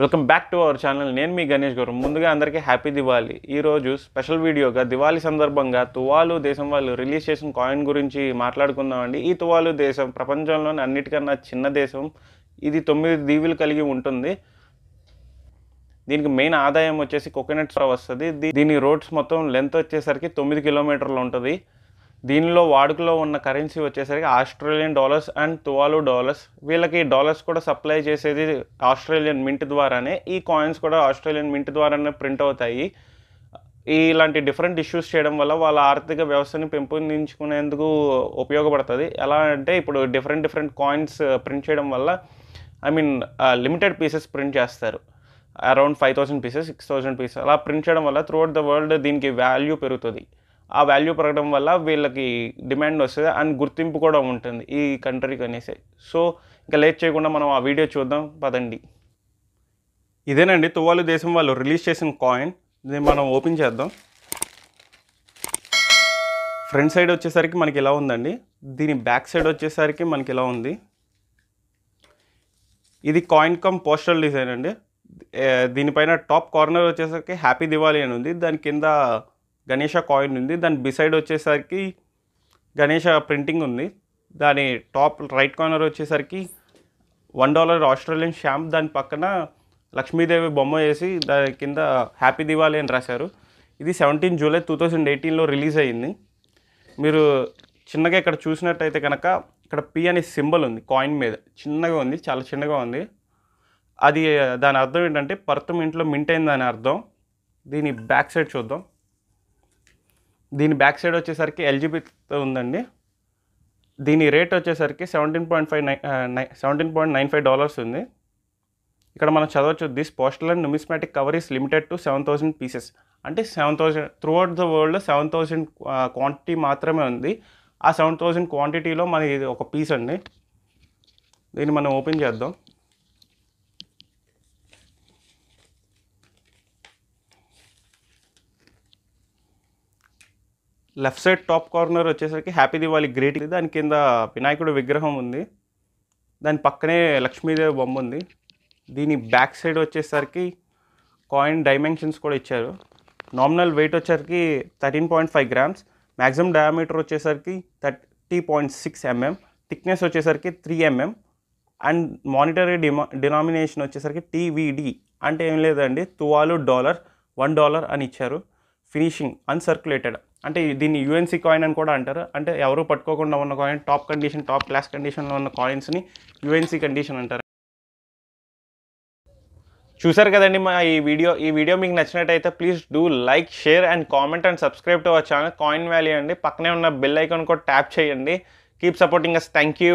welcome back to our channel నేను మీ గణేష్ గౌరవ్ ముందుగా అందరికీ హ్యాపీ దివాళీ ఈరోజు స్పెషల్ వీడియోగా దివాళీ సందర్భంగా తువాలు దేశం వాళ్ళు రిలీజ్ చేసిన కాయిన్ గురించి మాట్లాడుకుందామండి ఈ తువాలు దేశం ప్రపంచంలోని అన్నిటికన్నా చిన్న దేశం ఇది తొమ్మిది దీవులు కలిగి ఉంటుంది దీనికి మెయిన్ ఆదాయం వచ్చేసి కోకోనట్ వస్తుంది దీని రోడ్స్ మొత్తం లెంత్ వచ్చేసరికి తొమ్మిది కిలోమీటర్లు ఉంటుంది దీనిలో వాడుకలో ఉన్న కరెన్సీ వచ్చేసరికి Australian dollars and Tuvalu dollars వీళ్ళకి డాలర్స్ కూడా సప్లై చేసేది ఆస్ట్రేలియన్ మింట్ ద్వారానే ఈ కాయిన్స్ కూడా ఆస్ట్రేలియన్ మింట్ ద్వారానే ప్రింట్ అవుతాయి ఇలాంటి డిఫరెంట్ ఇష్యూస్ చేయడం వల్ల వాళ్ళ ఆర్థిక వ్యవస్థని పెంపొందించుకునేందుకు ఉపయోగపడుతుంది ఎలా అంటే ఇప్పుడు డిఫరెంట్ డిఫరెంట్ కాయిన్స్ ప్రింట్ చేయడం వల్ల I mean limited pieces print చేస్తారు around five thousand pieces six thousand pieces అలా ప్రింట్ చేయడం వల్ల త్రూఅవుట్ ద వరల్డ్ దీనికి వాల్యూ పెరుగుతుంది ఆ వాల్యూ పెరగడం వల్ల వీళ్ళకి డిమాండ్ వస్తుంది అండ్ గుర్తింపు కూడా ఉంటుంది ఈ కంట్రీకి అనేసి సో ఇంకా లేట్ చేయకుండా మనం ఆ వీడియో చూద్దాం పదండి ఇదేనండి తువ్వాలు దేశం వాళ్ళు రిలీజ్ చేసిన కాయిన్ దీన్ని మనం ఓపెన్ చేద్దాం ఫ్రంట్ సైడ్ వచ్చేసరికి మనకి ఇలా ఉందండి దీని బ్యాక్ సైడ్ వచ్చేసరికి మనకి ఇలా ఉంది ఇది కాయిన్ కమ్ పోస్టల్ డిజైన్ అండి దీనిపైన టాప్ కార్నర్ వచ్చేసరికి హ్యాపీ దివాలి అని ఉంది దాని కింద గణేష కాయిన్ ఉంది దాని బిసైడ్ వచ్చేసరికి గణేష ప్రింటింగ్ ఉంది దాని టాప్ రైట్ కార్నర్ వచ్చేసరికి వన్ డాలర్ ఆస్ట్రేలియన్ షాంప్ దాని పక్కన లక్ష్మీదేవి బొమ్మ వేసి దాని కింద హ్యాపీ దివాళీ అని రాశారు ఇది సెవెంటీన్ జూలై టూ థౌజండ్ ఎయిటీన్లో రిలీజ్ అయ్యింది మీరు చిన్నగా ఇక్కడ చూసినట్టయితే కనుక ఇక్కడ పి అనే సింబల్ ఉంది కాయిన్ మీద చిన్నగా ఉంది చాలా చిన్నగా ఉంది అది దాని అర్థం ఏంటంటే పర్తం ఇంట్లో మింట్ అయిందని అర్థం దీని బ్యాక్ సైడ్ చూద్దాం దీని బ్యాక్ సైడ్ వచ్చేసరికి ఎల్జీబీతో ఉందండి దీని రేట్ వచ్చేసరికి seventeen point five nine seventeen point nine five dollars ఉంది ఇక్కడ మనం చదవచ్చు this postal and numismatic cover is limited to seven thousand pieces అంటే seven thousand throughout the world seven thousand quantity మాత్రమే ఉంది ఆ సెవెన్ థౌసండ్ క్వాంటిటీలో మన ఇది ఒక పీస్ అండి దీన్ని మనం ఓపెన్ చేద్దాం లెఫ్ట్ సైడ్ టాప్ కార్నర్ వచ్చేసరికి హ్యాపీ దివాలి గ్రేట్ దాని కింద వినాయకుడు విగ్రహం ఉంది దాని పక్కనే లక్ష్మీదేవి బొమ్మ ఉంది దీని బ్యాక్ సైడ్ వచ్చేసరికి కాయిన్ డైమెన్షన్స్ కూడా ఇచ్చారు నామినల్ వెయిట్ వచ్చేసరికి thirteen point five grams maximum diameter వచ్చేసరికి thirty point six MM thickness వచ్చేసరికి త్రీ ఎంఎం అండ్ మానిటరీ డిమా డినామినేషన్ వచ్చేసరికి టీవీడి అంటే ఏం లేదండి తువాలు డాలర్ వన్ డాలర్ అని ఇచ్చారు ఫినిషింగ్ అన్సర్క్యులేటెడ్ అంటే దీన్ని యుఎన్సీ కాయిన్ అని కూడా అంటారు అంటే ఎవరు పట్టుకోకుండా ఉన్న coin top condition top class కండిషన్లో ఉన్న కాయిన్స్ని యుఎన్సీ కండిషన్ అంటారు చూసారు కదండి మా ఈ వీడియో ఈ వీడియో మీకు నచ్చినట్టయితే please do like share and comment and subscribe to our channel coin valley అండి పక్కనే ఉన్న బెల్ ఐకాన్ కూడా ట్యాప్ చేయండి keep supporting us thank you